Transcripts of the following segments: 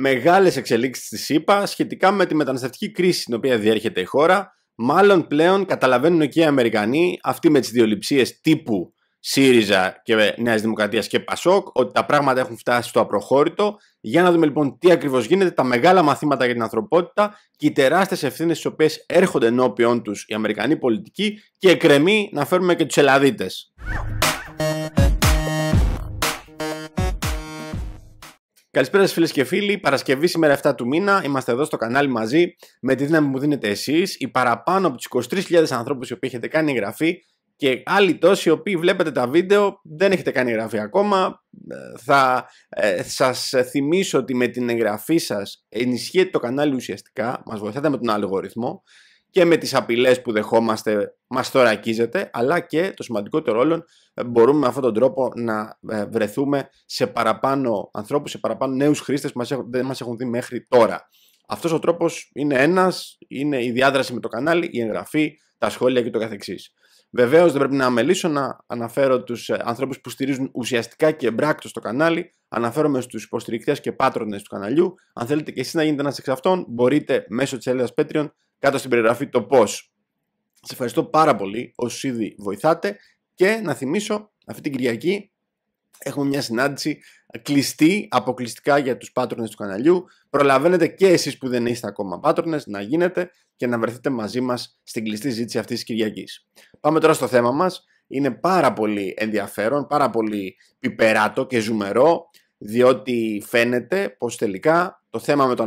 μεγάλες εξελίξεις της ΣΥΠΑ σχετικά με τη μεταναστευτική κρίση στην οποία διέρχεται η χώρα. Μάλλον πλέον καταλαβαίνουν και οι Αμερικανοί αυτοί με τις διοληψίες τύπου ΣΥΡΙΖΑ και Νέας Δημοκρατίας και ΠΑΣΟΚ ότι τα πράγματα έχουν φτάσει στο απροχώρητο. Για να δούμε λοιπόν τι ακριβώς γίνεται, τα μεγάλα μαθήματα για την ανθρωπότητα και οι τεράστιες ευθύνες τι οποίες έρχονται ενώπιον τους οι Αμερικανοί πολιτικοί και εκκρεμεί να φέρουμε και τους Ελλαδίτες. Καλησπέρα σας, φίλες και φίλοι. Παρασκευή σήμερα 7 του μήνα. Είμαστε εδώ στο κανάλι μαζί με τη δύναμη που δίνετε εσείς, οι παραπάνω από του 23.000 ανθρώπους οι οποίοι έχετε κάνει εγγραφή και άλλοι τόσοι οι οποίοι βλέπετε τα βίντεο, δεν έχετε κάνει εγγραφή ακόμα. Ε, θα ε, σας θυμίσω ότι με την εγγραφή σας ενισχύεται το κανάλι ουσιαστικά, μας βοηθάτε με τον αλγοριθμό και με τις απειλές που δεχόμαστε μας θωρακίζεται, αλλά και το σημαντικότερο όλων ε, μπορούμε με αυτόν τον τρόπο να ε, βρεθούμε σε παραπάνω ανθρώπους, σε παραπάνω νέους χρήστες που έχουν, δεν μας έχουν δει μέχρι τώρα. Αυτός ο τρόπος είναι ένας, είναι η διάδραση με το κανάλι, η εγγραφή, τα σχόλια και το καθεξής. Βεβαίως δεν πρέπει να αμελήσω να αναφέρω τους ε, ανθρώπους που στηρίζουν ουσιαστικά και εμπράκτος το κανάλι. Αναφέρομαι στους υποστηρικτές και πάτρονες του καναλιού. Αν θέλετε και εσείς να γίνετε ένας εξ αυτών, μπορείτε μέσω της Ελλάδα Patreon κάτω στην περιγραφή το πώς. Σε ευχαριστώ πάρα πολύ όσου ήδη βοηθάτε και να θυμίσω αυτή την Κυριακή έχουμε μια συνάντηση κλειστή αποκλειστικά για τους πάτρονες του καναλιού. Προλαβαίνετε και εσείς που δεν είστε ακόμα πάτρονες να γίνετε και να βρεθείτε μαζί μας στην κλειστή ζήτηση αυτής της Κυριακής. Πάμε τώρα στο θέμα μας. Είναι πάρα πολύ ενδιαφέρον, πάρα πολύ πιπεράτο και ζουμερό διότι φαίνεται πως τελικά το θέμα με το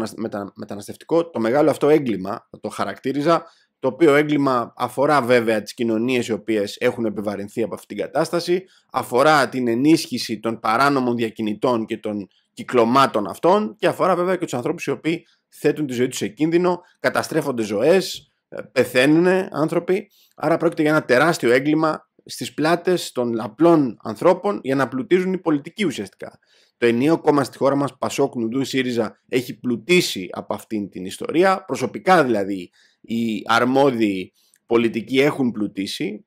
μεταναστευτικό, το μεγάλο αυτό έγκλημα, το χαρακτήριζα, το οποίο έγκλημα αφορά βέβαια τις κοινωνίες οι οποίες έχουν επιβαρυνθεί από αυτή την κατάσταση, αφορά την ενίσχυση των παράνομων διακινητών και των κυκλωμάτων αυτών και αφορά βέβαια και τους ανθρώπους οι οποίοι θέτουν τη ζωή τους σε κίνδυνο, καταστρέφονται ζωές, ε, πεθαίνουν άνθρωποι, άρα πρόκειται για ένα τεράστιο έγκλημα στις πλάτες των απλών ανθρώπων για να πλουτίζουν οι πολιτικοί ουσιαστικά. Το ενίο κόμμα στη χώρα μας, Πασόκ, Νουντούν, ΣΥΡΙΖΑ, έχει πλουτίσει από αυτήν την ιστορία. Προσωπικά δηλαδή οι αρμόδιοι πολιτικοί έχουν πλουτίσει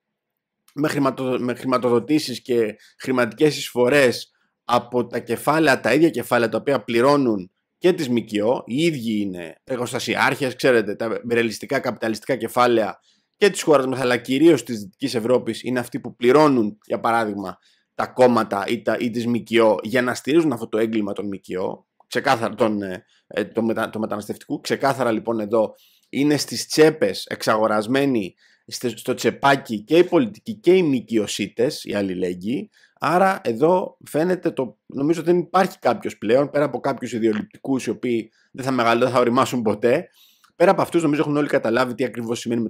με, χρηματο, χρηματοδοτήσεις και χρηματικές εισφορές από τα κεφάλαια, τα ίδια κεφάλαια τα οποία πληρώνουν και τις ΜΚΟ, οι ίδιοι είναι εργοστασιάρχες, ξέρετε, τα μπερελιστικά καπιταλιστικά κεφάλαια και της χώρας μας, αλλά κυρίως της Δυτικής Ευρώπης είναι αυτοί που πληρώνουν, για παράδειγμα, τα κόμματα ή, τα, ή για να στηρίζουν αυτό το έγκλημα των ΜΚΟ, ξεκάθαρα τον, ε, ε, το, μετα, το μεταναστευτικού, ξεκάθαρα λοιπόν εδώ είναι στις τσέπες εξαγορασμένοι στο τσεπάκι και οι πολιτικοί και οι μικιοσίτες, οι αλληλέγγυοι. Άρα εδώ φαίνεται το. Νομίζω ότι δεν υπάρχει κάποιος πλέον, πέρα από κάποιους ιδιολειπτικούς, οι οποίοι δεν θα μεγαλώσουν, θα οριμάσουν ποτέ. Πέρα από αυτούς, νομίζω έχουν όλοι καταλάβει τι ακριβώς σημαίνει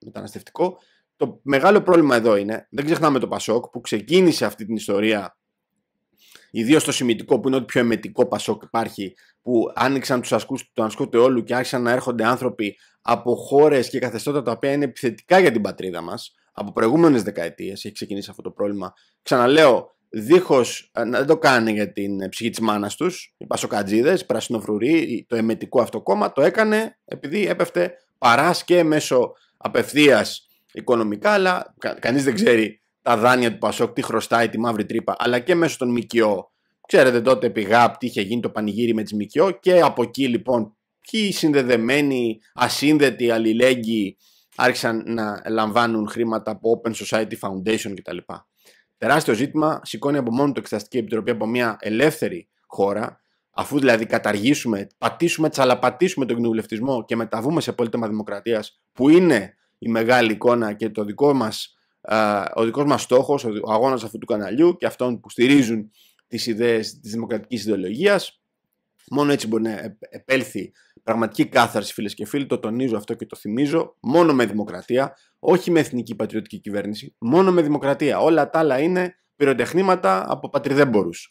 μεταναστευτικό το μεγάλο πρόβλημα εδώ είναι, δεν ξεχνάμε το Πασόκ που ξεκίνησε αυτή την ιστορία, ιδίως το σημειωτικό που είναι ό,τι πιο εμετικό Πασόκ υπάρχει, που άνοιξαν τους ασκούς του ασκού του όλου και άρχισαν να έρχονται άνθρωποι από χώρες και καθεστώτα τα οποία είναι επιθετικά για την πατρίδα μας, από προηγούμενες δεκαετίες έχει ξεκινήσει αυτό το πρόβλημα. Ξαναλέω, δίχως ε, να δεν το κάνει για την ε, ψυχή της μάνας τους, οι Πασοκατζίδες, οι Πρασινοφρουροί, το εμετικό αυτό κόμμα, το έκανε επειδή έπεφτε παράς και μέσω απευθείας οικονομικά, αλλά κα, κανείς δεν ξέρει τα δάνεια του Πασόκ, τι χρωστάει, τη μαύρη τρύπα, αλλά και μέσω των ΜΚΟ. Ξέρετε τότε επί ΓΑΠ τι είχε γίνει το πανηγύρι με τις ΜΚΟ και από εκεί λοιπόν ποιοι συνδεδεμένοι, ασύνδετοι, αλληλέγγυοι άρχισαν να λαμβάνουν χρήματα από Open Society Foundation κτλ. Τεράστιο ζήτημα σηκώνει από μόνο το Εξεταστική Επιτροπή από μια ελεύθερη χώρα, αφού δηλαδή καταργήσουμε, πατήσουμε, τσαλαπατήσουμε τον κοινοβουλευτισμό και μεταβούμε σε πολίτεμα δημοκρατίας, που είναι η μεγάλη εικόνα και το δικό μας, ο δικός μας στόχος, ο αγώνας αυτού του καναλιού και αυτών που στηρίζουν τις ιδέες της δημοκρατικής ιδεολογίας. Μόνο έτσι μπορεί να επέλθει πραγματική κάθαρση φίλες και φίλοι, το τονίζω αυτό και το θυμίζω, μόνο με δημοκρατία, όχι με εθνική πατριωτική κυβέρνηση, μόνο με δημοκρατία. Όλα τα άλλα είναι πυροτεχνήματα από πατριδέμπορους.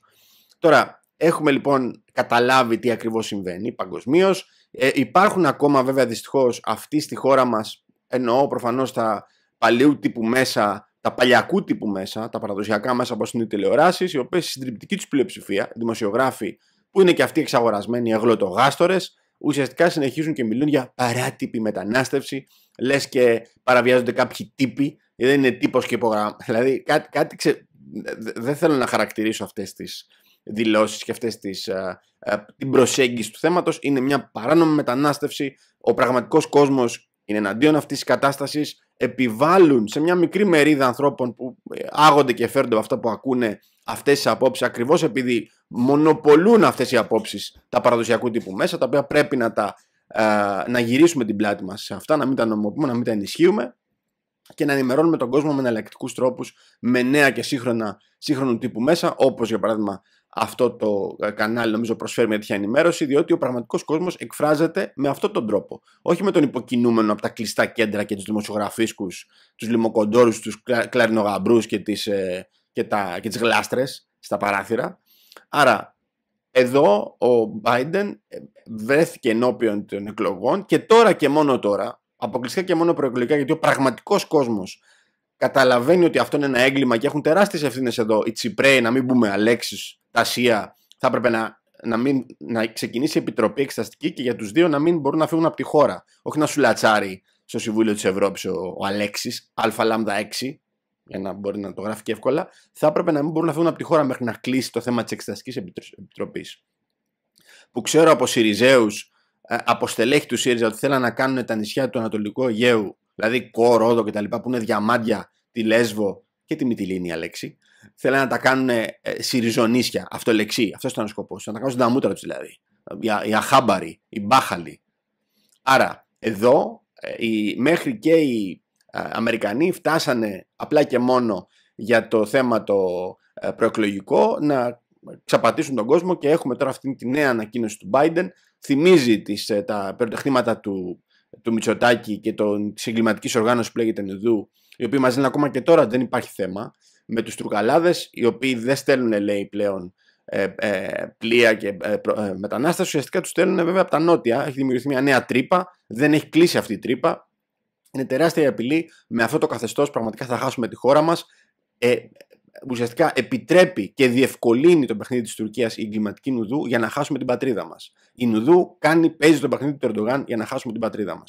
Τώρα, έχουμε λοιπόν καταλάβει τι ακριβώς συμβαίνει παγκοσμίως. Ε, υπάρχουν ακόμα βέβαια δυστυχώς αυτοί στη χώρα μας Εννοώ προφανώς τα παλαιού τύπου μέσα, τα παλιακού τύπου μέσα, τα παραδοσιακά μέσα όπως είναι οι τηλεοράσεις, οι οποίες στην τριπτική τους πλειοψηφία, οι δημοσιογράφοι που είναι και αυτοί εξαγορασμένοι οι αγλωτογάστορες, ουσιαστικά συνεχίζουν και μιλούν για παράτυπη μετανάστευση, λες και παραβιάζονται κάποιοι τύποι, δεν είναι τύπος και υπογράμμα. Δηλαδή, κάτι, κάτι ξε... δεν θέλω να χαρακτηρίσω αυτές τις δηλώσεις και αυτές τις, ε, ε, την προσέγγιση του θέματος. Είναι μια παράνομη μετανάστευση. Ο πραγματικός κόσμος είναι εναντίον αυτής της κατάστασης, επιβάλλουν σε μια μικρή μερίδα ανθρώπων που ε, άγονται και φέρνουν από αυτά που ακούνε αυτές τις απόψεις, ακριβώς επειδή μονοπολούν αυτές οι απόψεις τα παραδοσιακού τύπου μέσα, τα οποία πρέπει να τα ε, να γυρίσουμε την πλάτη μας σε αυτά, να μην τα νομοποιούμε, να μην τα ενισχύουμε και να ενημερώνουμε τον κόσμο με εναλλακτικούς τρόπους, με νέα και σύγχρονα, σύγχρονου τύπου μέσα, όπως για παράδειγμα αυτό το ε, κανάλι νομίζω προσφέρει μια τέτοια ενημέρωση, διότι ο πραγματικός κόσμος εκφράζεται με αυτόν τον τρόπο. Όχι με τον υποκινούμενο από τα κλειστά κέντρα και τους δημοσιογραφίσκου, του λιμοκοντόρους, τους κλαρινογαμπρούς και τις και και τις ε, στα παράθυρα. Άρα εδώ ο Biden ε, βρέθηκε ενώπιον των εκλογών και τώρα και μόνο τώρα, αποκλειστικά και μόνο προεκλογικά, γιατί ο πραγματικός κόσμος καταλαβαίνει ότι αυτό είναι ένα έγκλημα και έχουν τεράστιες ευθύνες εδώ. οι Τσιπρέοι, να μην πούμε Αλέξης, Τασία, θα έπρεπε να, να, μην, να ξεκινήσει η επιτροπή εξεταστική και για τους δύο να μην μπορούν να φύγουν από τη χώρα. Όχι να σου λατσάρει στο Συμβούλιο της Ευρώπης ο, ο αλεξη ΑΛΑΜΔΑ ΑΛ6, για να μπορεί να το γράφει και εύκολα, θα έπρεπε να μην μπορούν να φύγουν από τη χώρα μέχρι να κλείσει το θέμα της εξεταστικής επιτροπής. Που ξέρω από Σιριζέους, ε, από στελέχη του ΣΥΡΙΖΑ, ότι θέλαν να κάνουν τα νησιά του Ανατολικού Αιγαίου δηλαδή Κορόδο και τα λοιπά που είναι διαμάντια τη Λέσβο και τη Μυτιλίνη αλέξη, θέλανε να τα κάνουν ε, σιριζονίσια, αυτολεξί. Αυτός ήταν ο σκοπός, Να τα κάνουν τα μούτρα δηλαδή. Οι, αχάμπαροι, οι μπάχαλοι. Άρα εδώ ε, οι, μέχρι και οι ε, Αμερικανοί φτάσανε απλά και μόνο για το θέμα το ε, προεκλογικό να ξαπατήσουν τον κόσμο και έχουμε τώρα αυτή τη νέα ανακοίνωση του Biden θυμίζει τις, τα του του Μητσοτάκη και των εγκληματική οργάνωσης που λέγεται Νουδού, οι οποίοι μαζί ακόμα και τώρα δεν υπάρχει θέμα, με τους τρουκαλάδες, οι οποίοι δεν στέλνουν, λέει, πλέον ε, ε, πλοία και ε, ε μετανάστες, ουσιαστικά τους στέλνουν βέβαια από τα νότια. Έχει δημιουργηθεί μια νέα τρύπα, δεν έχει κλείσει αυτή η τρύπα. Είναι τεράστια η απειλή. Με αυτό το καθεστώς πραγματικά θα χάσουμε τη χώρα μας. Ε, ουσιαστικά επιτρέπει και διευκολύνει το παιχνίδι της Τουρκίας η εγκληματική Νουδού για να χάσουμε την πατρίδα μας. Η Νουδού κάνει, παίζει το παιχνίδι του Ερντογάν για να χάσουμε την πατρίδα μας.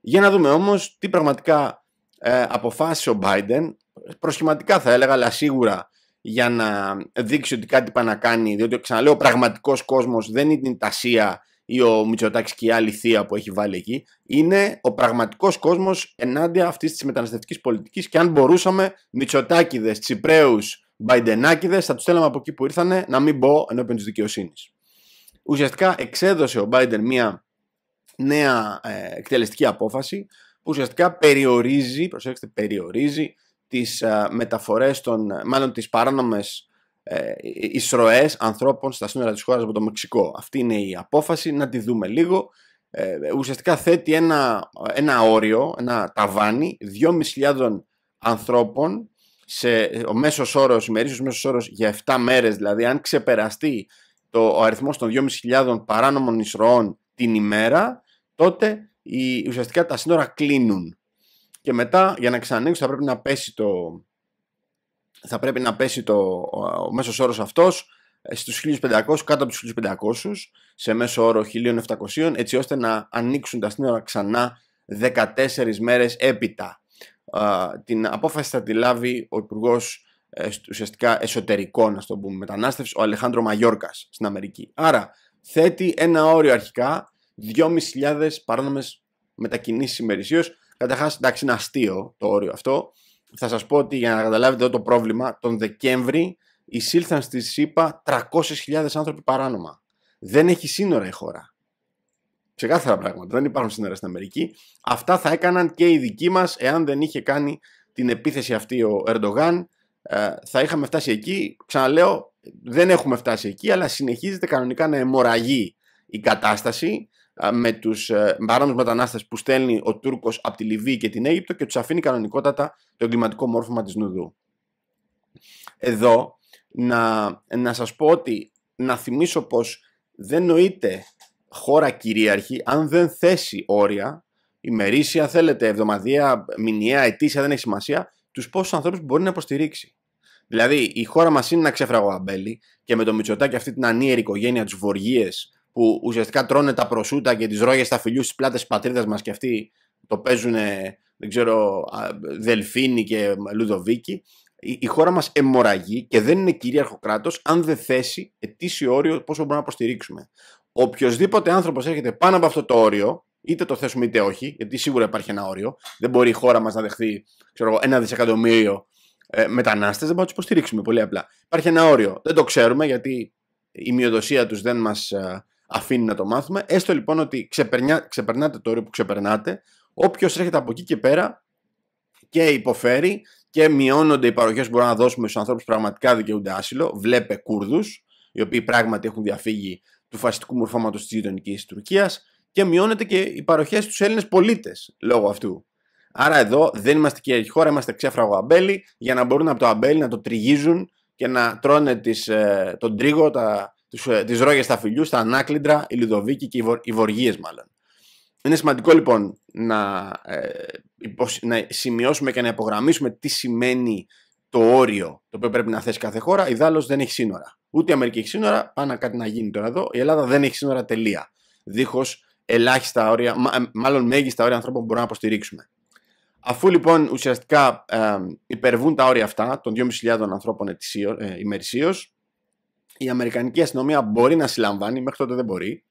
Για να δούμε όμως τι πραγματικά ε, αποφάσισε ο Biden, προσχηματικά θα έλεγα, αλλά σίγουρα για να δείξει ότι κάτι πάει να κάνει, διότι ξαναλέω, ο πραγματικός κόσμος δεν είναι η τασία ή ο Μητσοτάκης και η άλλη θεία που έχει βάλει εκεί, είναι ο πραγματικός κόσμος ενάντια αυτής της μεταναστευτικής πολιτικής. Και αν μπορούσαμε, Μητσοτάκηδες, Τσιπρέους, Μπαϊντενάκηδες, θα τους στέλναμε από εκεί που ήρθανε να μην μπω ενώπιον της δικαιοσύνης. Ουσιαστικά εξέδωσε ο Biden μια νέα ε, εκτελεστική απόφαση που ουσιαστικά περιορίζει, προσέξτε, περιορίζει τις ε, μεταφορές των, μάλλον τις παράνομες ε, εισρωές ανθρώπων στα σύνορα της χώρας από το Μεξικό. Αυτή είναι η απόφαση, να τη δούμε λίγο. Ε, ουσιαστικά θέτει ένα, ένα όριο, ένα ταβάνι 2.500 ανθρώπων σε ο μέσος όρος, ημερήσιος μέσος όρος για 7 μέρες, δηλαδή αν ξεπεραστεί το, ο αριθμός των 2.500 παράνομων εισρωών την ημέρα, τότε η, ουσιαστικά τα σύνορα κλείνουν. Και μετά για να ξανανοίξουν θα πρέπει να πέσει το, θα πρέπει να πέσει το, ο μέσος όρος αυτός ε, στους 1500, κάτω από τους 1500, σε μέσο όρο 1700, έτσι ώστε να ανοίξουν τα σύνορα ξανά 14 μέρες έπειτα. Την απόφαση θα τη λάβει ο υπουργός ε, ουσιαστικά εσωτερικών, να το πούμε, μετανάστευσης, ο Αλεχάνδρο Μαγιόρκας στην Αμερική. Άρα θέτει ένα όριο αρχικά, 2.500 παράνομες, μετακινήσεις ημερησίως. Καταρχάς, εντάξει, είναι αστείο το όριο αυτό, θα σας πω ότι για να καταλάβετε εδώ το πρόβλημα, τον Δεκέμβρη εισήλθαν στη ΣΥΠΑ 300.000 άνθρωποι παράνομα. Δεν έχει σύνορα η χώρα. Ξεκάθαρα πράγματα. Δεν υπάρχουν σύνορα στην Αμερική. Αυτά θα έκαναν και οι δικοί μας, εάν δεν είχε κάνει την επίθεση αυτή ο Ερντογάν. Ε, θα είχαμε φτάσει εκεί. Ξαναλέω, δεν έχουμε φτάσει εκεί, αλλά συνεχίζεται κανονικά να αιμορραγεί η κατάσταση με τους ε, παράνομους μετανάστες που στέλνει ο Τούρκος από τη Λιβύη και την Αίγυπτο και τους αφήνει κανονικότατα το εγκληματικό μόρφωμα της Νουδού. Εδώ να, να σας πω ότι να θυμίσω πως δεν νοείται χώρα κυρίαρχη αν δεν θέσει όρια, ημερήσια θέλετε, εβδομαδία, μηνιαία, ετήσια, δεν έχει σημασία, τους πόσους ανθρώπους μπορεί να υποστηρίξει. Δηλαδή η χώρα μας είναι ένα ξεφραγό αμπέλι και με το Μητσοτάκι αυτή την ανίερη οικογένεια, τους βοργίες, που ουσιαστικά τρώνε τα προσούτα και τις ρόγες στα φιλιούς στις πλάτες της πατρίδας μας και αυτοί το παίζουν, δεν ξέρω, Δελφίνη και Λουδοβίκη. Η, χώρα μας εμοραγεί και δεν είναι κυρίαρχο κράτος αν δεν θέσει ετήσιο όριο πόσο μπορούμε να υποστηρίξουμε. Οποιοδήποτε άνθρωπος έρχεται πάνω από αυτό το όριο, είτε το θέσουμε είτε όχι, γιατί σίγουρα υπάρχει ένα όριο. Δεν μπορεί η χώρα μας να δεχθεί ξέρω, ένα δισεκατομμύριο ε, μετανάστες, δεν μπορούμε να τους υποστηρίξουμε πολύ απλά. Υπάρχει ένα όριο. Δεν το ξέρουμε γιατί η μειοδοσία τους δεν μας ε, αφήνει να το μάθουμε. Έστω λοιπόν ότι ξεπερνιά, ξεπερνάτε το όριο που ξεπερνάτε, όποιος έρχεται από εκεί και πέρα και υποφέρει και μειώνονται οι παροχές που μπορούμε να δώσουμε στους ανθρώπους που πραγματικά δικαιούνται άσυλο. Βλέπε Κούρδους, οι οποίοι πράγματι έχουν διαφύγει του φασιστικού μορφώματος της γειτονικής Τουρκίας και μειώνεται και οι παροχές στους Έλληνες πολίτες λόγω αυτού. Άρα εδώ δεν είμαστε κυρίαρχη χώρα, είμαστε ξέφραγο αμπέλι για να μπορούν από το αμπέλι να το τριγίζουν και να τρώνε τις, ε, τον τρίγο, τα, τους, ρόγε τις στα φιλιού, στα ανάκλητρα, οι Λιδοβίκοι και οι, βο, Βοργίες μάλλον. Είναι σημαντικό λοιπόν να, ε, να σημειώσουμε και να υπογραμμίσουμε τι σημαίνει το όριο το οποίο πρέπει να θέσει κάθε χώρα. Ιδάλω δεν έχει σύνορα. Ούτε η Αμερική έχει σύνορα. Πάνε κάτι να γίνει τώρα εδώ. Η Ελλάδα δεν έχει σύνορα τελεία. Δίχως ελάχιστα όρια, ε, μάλλον μέγιστα όρια ανθρώπων που μπορούμε να υποστηρίξουμε. Αφού λοιπόν ουσιαστικά ε, υπερβούν τα όρια αυτά των 2.500 ανθρώπων ε, ημερησίως, η Αμερικανική αστυνομία μπορεί να συλλαμβάνει, μέχρι τότε δεν μπορεί.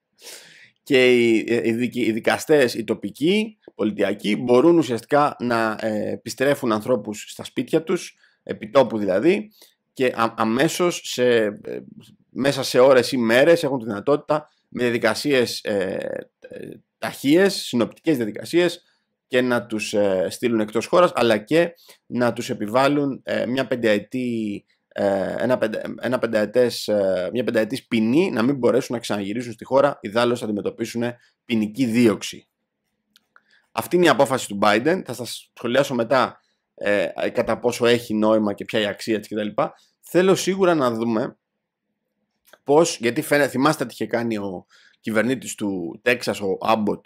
Και οι, ε, οι δικαστές, οι τοπικοί, οι πολιτιακοί μπορούν ουσιαστικά να ε, επιστρέφουν ανθρώπους στα σπίτια τους, επιτόπου δηλαδή, και αμέσω, αμέσως ε, μέσα σε ώρες ή μέρες έχουν τη δυνατότητα με διαδικασίες, ε, ταχείες, συνοπτικές και να τους στείλουν εκτός χώρας αλλά και να τους επιβάλλουν μια πενταετή ε, ένα, πενταετές, ε, μια πενταετής ποινή να μην μπορέσουν να ξαναγυρίσουν στη χώρα, ιδάλλως θα αντιμετωπίσουν ποινική δίωξη. Αυτή είναι η απόφαση του Biden, θα σας σχολιάσω μετά ε, κατά πόσο έχει νόημα και ποια η αξία της κτλ. Θέλω σίγουρα να δούμε πώς, γιατί φαίνεται, θυμάστε τι είχε κάνει ο κυβερνήτης του Τέξας, ο Άμποτ,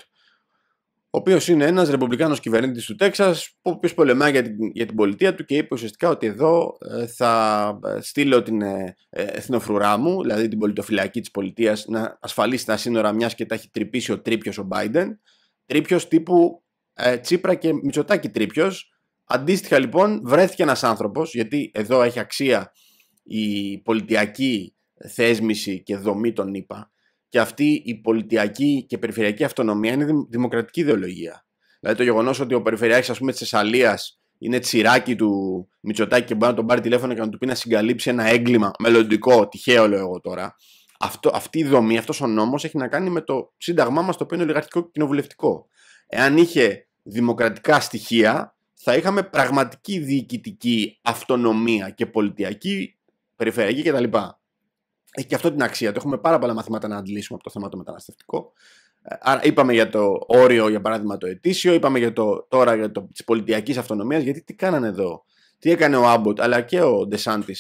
ο οποίος είναι ένας ρεπουμπλικάνος κυβερνήτης του Τέξας, ο οποίος πολεμάει για την, για την πολιτεία του και είπε ουσιαστικά ότι εδώ ε, θα ε, στείλω την ε, εθνοφρουρά μου, δηλαδή την πολιτοφυλακή της πολιτείας, να ασφαλίσει τα σύνορα, μιας και τα έχει τρυπήσει ο τρίπιος ο Μπάιντεν. Τρίπιος τύπου ε, Τσίπρα και Μητσοτάκη τρίπιος. Αντίστοιχα λοιπόν βρέθηκε ένας άνθρωπος, γιατί εδώ έχει αξία η πολιτιακή θέσμηση και δομή των ΗΠΑ και αυτή η πολιτιακή και περιφερειακή αυτονομία είναι δημοκρατική ιδεολογία. Δηλαδή το γεγονός ότι ο περιφερειάρχης, ας πούμε, της Θεσσαλίας είναι τσιράκι του Μητσοτάκη και μπορεί να τον πάρει τηλέφωνο και να του πει να συγκαλύψει ένα έγκλημα μελλοντικό, τυχαίο λέω εγώ τώρα. Αυτό, αυτή η δομή, αυτός ο νόμος έχει να κάνει με το σύνταγμά μας το οποίο είναι ολιγαρχικό και κοινοβουλευτικό. Εάν είχε δημοκρατικά στοιχεία, θα είχαμε πραγματική διοικητική αυτονομία και πολιτιακή, περιφερειακή κτλ έχει και αυτό την αξία Το Έχουμε πάρα πολλά μαθήματα να αντλήσουμε από το θέμα το μεταναστευτικό. Ε, άρα είπαμε για το όριο, για παράδειγμα, το ετήσιο, είπαμε για το, τώρα για το, της πολιτιακής αυτονομίας, γιατί τι κάνανε εδώ. Τι έκανε ο Άμποτ, αλλά και ο Ντεσάντης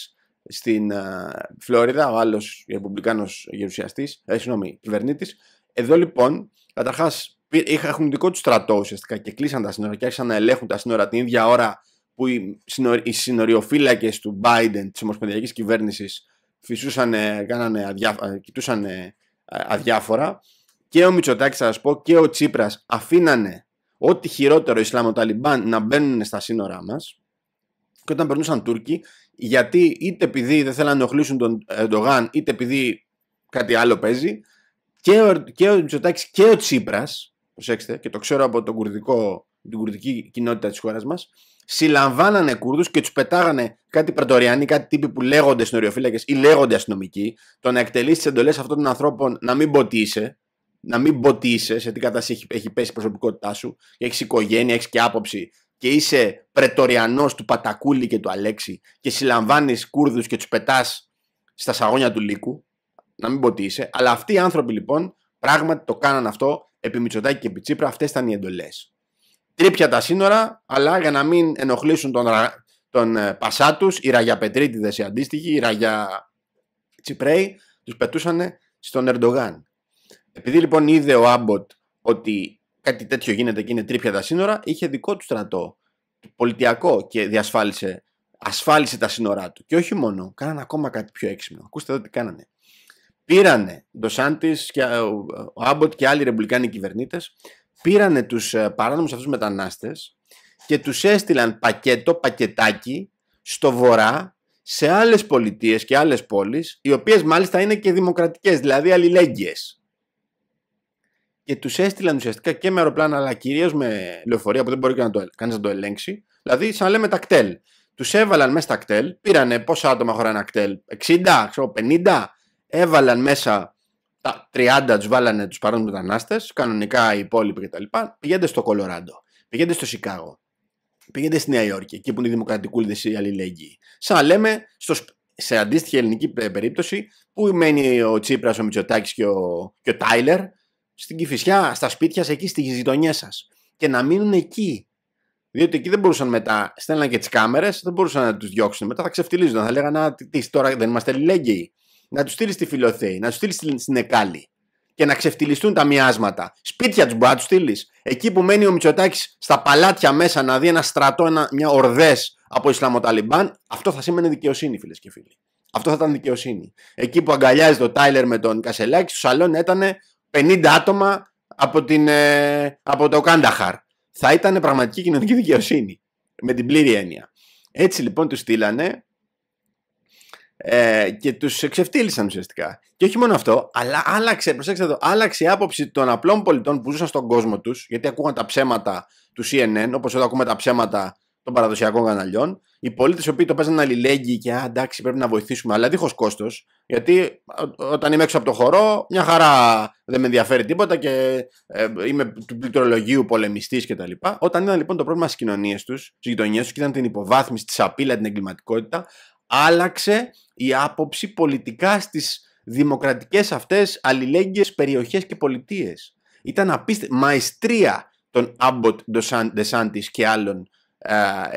στην uh, Φλόριδα, ο άλλος ρεπουμπλικάνος γερουσιαστής, ε, συγγνώμη, κυβερνήτης. Εδώ λοιπόν, καταρχάς, έχουν δικό τους στρατό ουσιαστικά και κλείσαν τα σύνορα και άρχισαν να ελέγχουν τα σύνορα την ίδια ώρα που οι, οι συνοριοφύλακες του Biden, της Ομοσπονδιακής Κυβέρνησης, φυσούσαν, κάνανε κοιτούσαν αδιάφορα και ο Μητσοτάκης θα σας πω και ο Τσίπρας αφήνανε ό,τι χειρότερο Ταλιμπάν να μπαίνουν στα σύνορά μας και όταν περνούσαν Τούρκοι γιατί είτε επειδή δεν θέλανε να οχλήσουν τον Ερντογάν είτε επειδή κάτι άλλο παίζει και ο, και ο και ο Τσίπρας προσέξτε και το ξέρω από κουρδικό, την κουρδική κοινότητα της χώρας μας συλλαμβάνανε Κούρδους και τους πετάγανε κάτι πρετοριανοί, κάτι τύποι που λέγονται συνοριοφύλακες ή λέγονται αστυνομικοί. Το να εκτελείς τις εντολές αυτών των ανθρώπων να μην ποτίσει, να μην ποτίσει σε τι κατάσταση έχει, έχει πέσει η προσωπικότητά σου, έχεις οικογένεια, έχεις και άποψη και είσαι πρετοριανός του Πατακούλη και του Αλέξη και συλλαμβάνεις Κούρδους και τους πετάς στα σαγόνια του λύκου. Να μην ποτίσει. Αλλά αυτοί οι άνθρωποι λοιπόν πράγματι το κάναν αυτό επί Μητσοτάκη και επί Τσίπρα. Αυτές ήταν οι εντολές τρίπια τα σύνορα, αλλά για να μην ενοχλήσουν τον, τον ε, πασά τους, οι ραγιαπετρίτιδε οι αντίστοιχοι, οι ραγια τσιπρέοι, του πετούσαν στον Ερντογάν. Επειδή λοιπόν είδε ο Άμποτ ότι κάτι τέτοιο γίνεται και είναι τρίπια τα σύνορα, είχε δικό του στρατό πολιτιακό και διασφάλισε ασφάλισε τα σύνορά του. Και όχι μόνο, κάνανε ακόμα κάτι πιο έξυπνο. Ακούστε εδώ τι κάνανε. Πήρανε Ντοσάντης, ε, ο Άμποτ και άλλοι ρεμπουλικάνοι κυβερνήτες, πήρανε τους ε, παράνομους αυτούς μετανάστες και τους έστειλαν πακέτο, πακετάκι στο βορρά σε άλλες πολιτείες και άλλες πόλεις οι οποίες μάλιστα είναι και δημοκρατικές, δηλαδή αλληλέγγυες. Και τους έστειλαν ουσιαστικά και με αεροπλάνα αλλά κυρίως με λεωφορεία που δεν μπορεί να το, κανείς να το ελέγξει. Δηλαδή σαν λέμε τα κτέλ. Τους έβαλαν μέσα τα κτέλ, πήρανε πόσα άτομα χωράνε κτέλ, 60, 50, έβαλαν μέσα τα 30 τους βάλανε τους παρόντε μετανάστες, κανονικά οι υπόλοιποι κτλ. Πηγαίνετε στο Κολοράντο, πηγαίνετε στο Σικάγο, πηγαίνετε στη Νέα Υόρκη, εκεί που είναι οι δημοκρατικούλδε ή αλληλεγγύη. Σαν να λέμε, στο, σε αντίστοιχη ελληνική ε, περίπτωση, που μένει ο Τσίπρας, ο Μητσοτάκης και ο, και ο Τάιλερ, στην Κυφυσιά, στα σπίτια σας εκεί, στη γειτονιές σας. Και να μείνουν εκεί. Διότι εκεί δεν μπορούσαν μετά, στέλναν και τις κάμερες, δεν μπορούσαν να τους διώξουν μετά, θα ξεφτυλίζονταν. Θα λέγανε, τι τώρα δεν είμαστε αλληλέγγυοι να τους στείλεις στη Φιλοθέη, να τους στείλεις στην Εκάλη και να ξεφτυλιστούν τα μοιάσματα. Σπίτια τους μπορεί να τους στείλεις. Εκεί που μένει ο Μητσοτάκης στα παλάτια μέσα να δει ένα στρατό, μια ορδές από Ισλαμοταλιμπάν, αυτό θα σήμαινε δικαιοσύνη, φίλες και φίλοι. Αυτό θα ήταν δικαιοσύνη. Εκεί που αγκαλιάζει το Τάιλερ με τον Κασελάκη, στο σαλόν ήταν 50 άτομα από, την, ε, από το Κάνταχαρ. Θα ήταν πραγματική κοινωνική δικαιοσύνη. Με την πλήρη έννοια. Έτσι λοιπόν τους στείλανε ε, και τους ξεφτύλισαν ουσιαστικά. Και όχι μόνο αυτό, αλλά άλλαξε, προσέξτε εδώ, άλλαξε η άποψη των απλών πολιτών που ζούσαν στον κόσμο τους, γιατί ακούγαν τα ψέματα του CNN, όπως εδώ ακούμε τα ψέματα των παραδοσιακών καναλιών. Οι πολίτες οι οποίοι το παίζανε αλληλέγγυοι και α, εντάξει, πρέπει να βοηθήσουμε, αλλά δίχως κόστος. Γιατί όταν είμαι έξω από το χωρό μια χαρά δεν με ενδιαφέρει τίποτα και ε, είμαι του πληκτρολογίου πολεμιστής κτλ. Όταν ήταν λοιπόν το πρόβλημα στις κοινωνίες τους, στις γειτονιές τους και ήταν την υποβάθμιση, τη απειλή, την εγκληματικότητα, άλλαξε η άποψη πολιτικά στις δημοκρατικές αυτές αλληλέγγυες περιοχές και πολιτείες. Ήταν απίστευτη. μαεστρία των Άμποτ Ντεσάντης και άλλων ε,